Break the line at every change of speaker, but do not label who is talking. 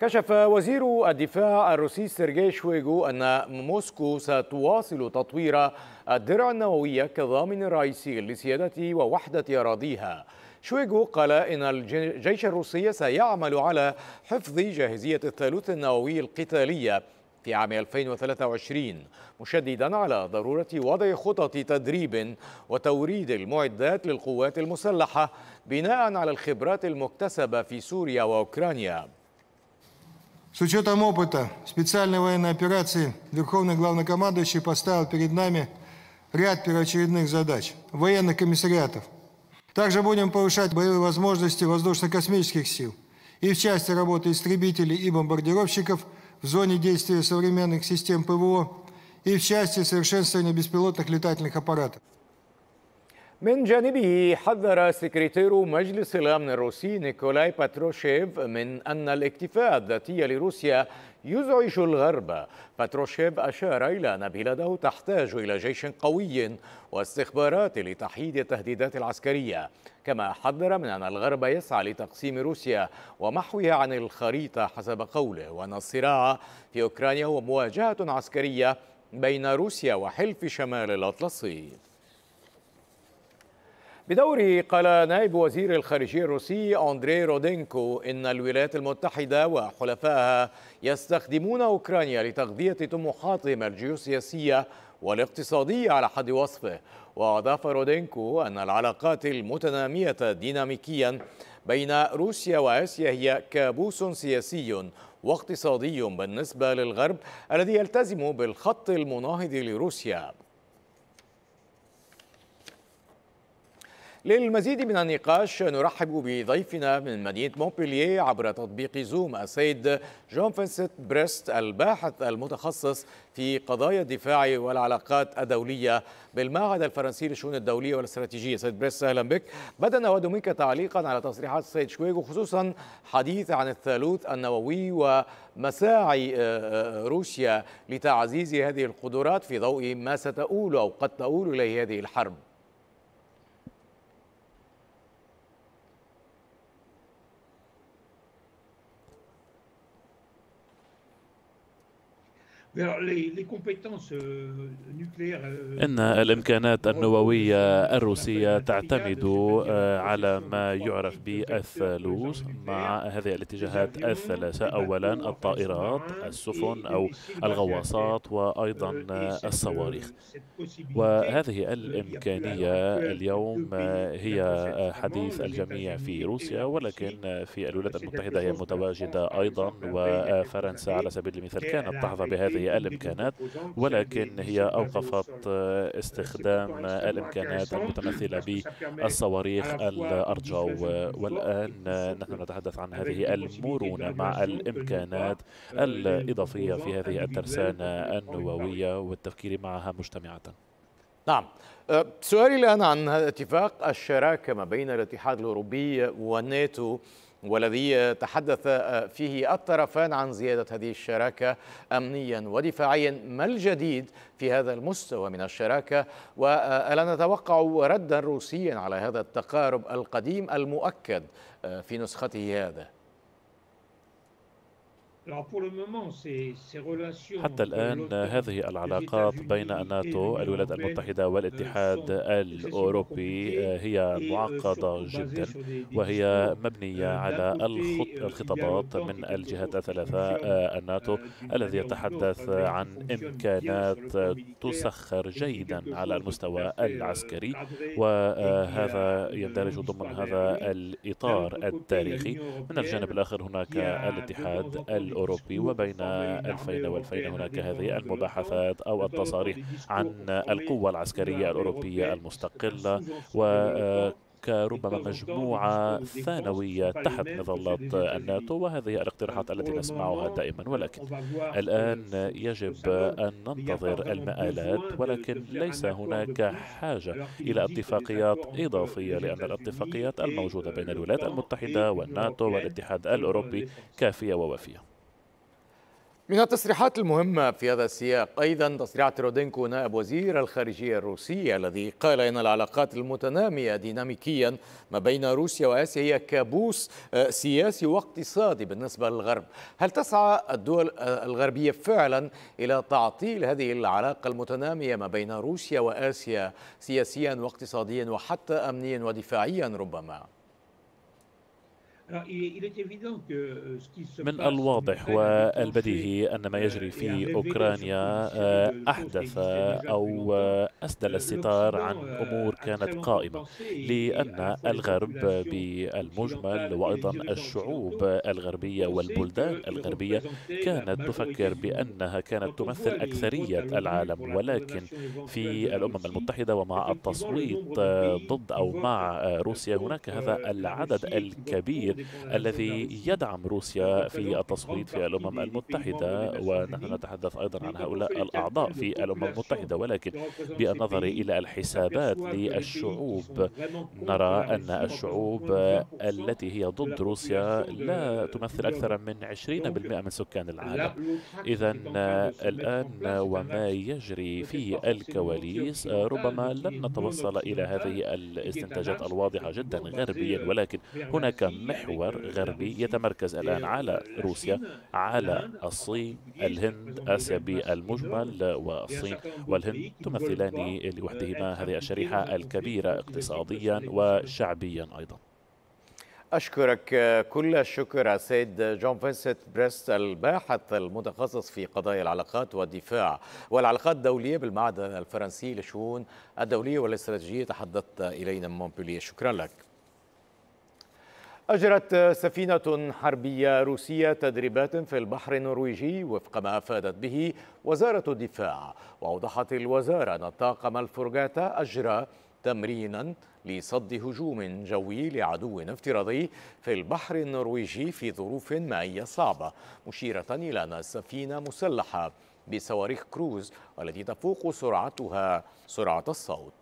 كشف وزير الدفاع الروسي سيرجي شويغو أن موسكو ستواصل تطوير الدرع النووية كضامن رئيسي لسيادة ووحدة أراضيها شويغو قال إن الجيش الروسي سيعمل على حفظ جاهزية الثالوث النووي القتالية في عام 2023 مشددا على ضرورة وضع خطط تدريب وتوريد المعدات للقوات المسلحة بناء على الخبرات المكتسبة في سوريا وأوكرانيا С учетом опыта специальной военной операции Верховный Главнокомандующий поставил перед нами ряд первоочередных задач военных комиссариатов. Также будем повышать боевые возможности воздушно-космических сил и в части работы истребителей и бомбардировщиков в зоне действия современных систем ПВО и в части совершенствования беспилотных летательных аппаратов. من جانبه حذر سكرتير مجلس الأمن الروسي نيكولاي باتروشيف من أن الاكتفاء الذاتي لروسيا يزعج الغرب باتروشيف أشار إلى أن بلاده تحتاج إلى جيش قوي واستخبارات لتحييد التهديدات العسكرية كما حذر من أن الغرب يسعى لتقسيم روسيا ومحوها عن الخريطة حسب قوله وأن الصراع في أوكرانيا هو مواجهة عسكرية بين روسيا وحلف شمال الأطلسي بدوره قال نائب وزير الخارجية الروسي أندري رودينكو إن الولايات المتحدة وحلفائها يستخدمون أوكرانيا لتغذية طموحاتهم الجيوسياسية والاقتصادية على حد وصفه وأضاف رودينكو أن العلاقات المتنامية ديناميكيا بين روسيا وآسيا هي كابوس سياسي واقتصادي بالنسبة للغرب الذي يلتزم بالخط المناهض لروسيا للمزيد من النقاش نرحب بضيفنا من مدينة مونبلييه عبر تطبيق زوم السيد جون فنسيت بريست الباحث المتخصص في قضايا الدفاع والعلاقات الدولية بالمعهد الفرنسي للشؤون الدولية والاستراتيجية سيد بريست أهلا بك بدأ نود منك تعليقا على تصريحات السيد شويغو خصوصا حديث عن الثالوث النووي ومساعي آه، آه، روسيا لتعزيز هذه القدرات في ضوء ما ستؤول أو قد تؤول إليه هذه الحرب Euh, euh,
إن الإمكانات النووية euh, الروسية تعتمد على ما يعرف بالثالوث مع هذه الاتجاهات الثلاثة أولا الطائرات السفن أو الغواصات وأيضا الصواريخ وهذه الإمكانية اليوم هي حديث الجميع في روسيا ولكن في الولايات المتحدة هي متواجدة أيضا وفرنسا على سبيل المثال كانت تحظى بهذه الإمكانات ولكن هي أوقفت آه، استخدام آه، الإمكانات المتمثلة بالصواريخ الأرجو والآن آه، نحن نتحدث عن هذه المرونة مع الإمكانات الإضافية في هذه الترسانة النووية
والتفكير معها مجتمعة نعم سؤالي الآن عن هذا الاتفاق الشراكة ما بين الاتحاد الأوروبي والناتو والذي تحدث آه، فيه الطرفان عن زيادة هذه الشراكة أمنيا ودفاعيا ما الجديد في هذا المستوى من الشراكة وألا نتوقع ردا روسيا على هذا التقارب القديم المؤكد آه، في نسخته هذا حتى الآن هذه
العلاقات بين الناتو الولايات المتحدة والاتحاد الأوروبي آه، هي euh, معقدة جدا وهي مبنية euh, على euh, الخطابات من الجهات الثلاثة آه، الناتو الذي يتحدث عن إمكانات تسخر جيدا على المستوى العسكري وهذا آه، يندرج ضمن هذا الإطار التاريخي من الجانب الآخر هناك الاتحاد الأوروبي الأوروبي وبين 2000 و2000 هناك هذه المباحثات أو التصاريح عن القوة العسكرية الأوروبية المستقلة و ربما مجموعة ثانوية تحت مظلة الناتو وهذه الاقتراحات التي نسمعها دائما ولكن الآن يجب أن ننتظر المآلات ولكن ليس هناك حاجة إلى اتفاقيات إضافية لأن الاتفاقيات الموجودة بين الولايات المتحدة والناتو والاتحاد الأوروبي
كافية ووافية من التصريحات المهمة في هذا السياق أيضا تصريح ترودينكو نائب وزير الخارجية الروسية الذي قال إن العلاقات المتنامية ديناميكيا ما بين روسيا وآسيا هي كابوس آه، سياسي واقتصادي بالنسبة للغرب هل تسعى الدول آه، الغربية فعلا إلى تعطيل هذه العلاقة المتنامية ما بين روسيا وآسيا سياسيا واقتصاديا وحتى أمنيا ودفاعيا ربما؟
Euh, من الواضح والبديهي أن ما يجري euh, في أوكرانيا euh, أحدث أو آه، أسدل الستار عن أمور كانت قائمة لأن الغرب بالمجمل وأيضا الشعوب الغربية والبلدان الغربية كانت تفكر بأنها كانت تمثل أكثرية العالم ولكن في الأمم المتحدة ومع التصويت ضد أو مع روسيا هناك هذا العدد الكبير الذي يدعم روسيا في التصويت في الأمم المتحدة ونحن نتحدث أيضا عن هؤلاء الأعضاء في الأمم المتحدة ولكن بالنظر إلى الحسابات للشعوب نرى أن الشعوب التي هي ضد روسيا لا تمثل أكثر من 20% من سكان العالم إذا الآن وما يجري في الكواليس ربما لن نتوصل إلى هذه الاستنتاجات الواضحة جدا غربيا ولكن هناك محور محور غربي يتمركز الآن على روسيا على الصين الهند آسيا بالمجمل والصين والهند تمثلان لوحدهما هذه الشريحة الكبيرة اقتصاديا وشعبيا أيضا
أشكرك كل الشكر السيد جون فينسيت بريست الباحث المتخصص في قضايا العلاقات والدفاع والعلاقات الدولية بالمعدن الفرنسي للشؤون الدولية والاستراتيجية تحدثت إلينا من مونبولي شكرا لك أجرت سفينة حربية روسية تدريبات في البحر النرويجي وفق ما أفادت به وزارة الدفاع وأوضحت الوزارة أن الطاقم الفرجاتا أجرى تمرينا لصد هجوم جوي لعدو افتراضي في البحر النرويجي في ظروف مائية صعبة مشيرة إلى أن السفينة مسلحة بصواريخ كروز والتي تفوق سرعتها سرعة الصوت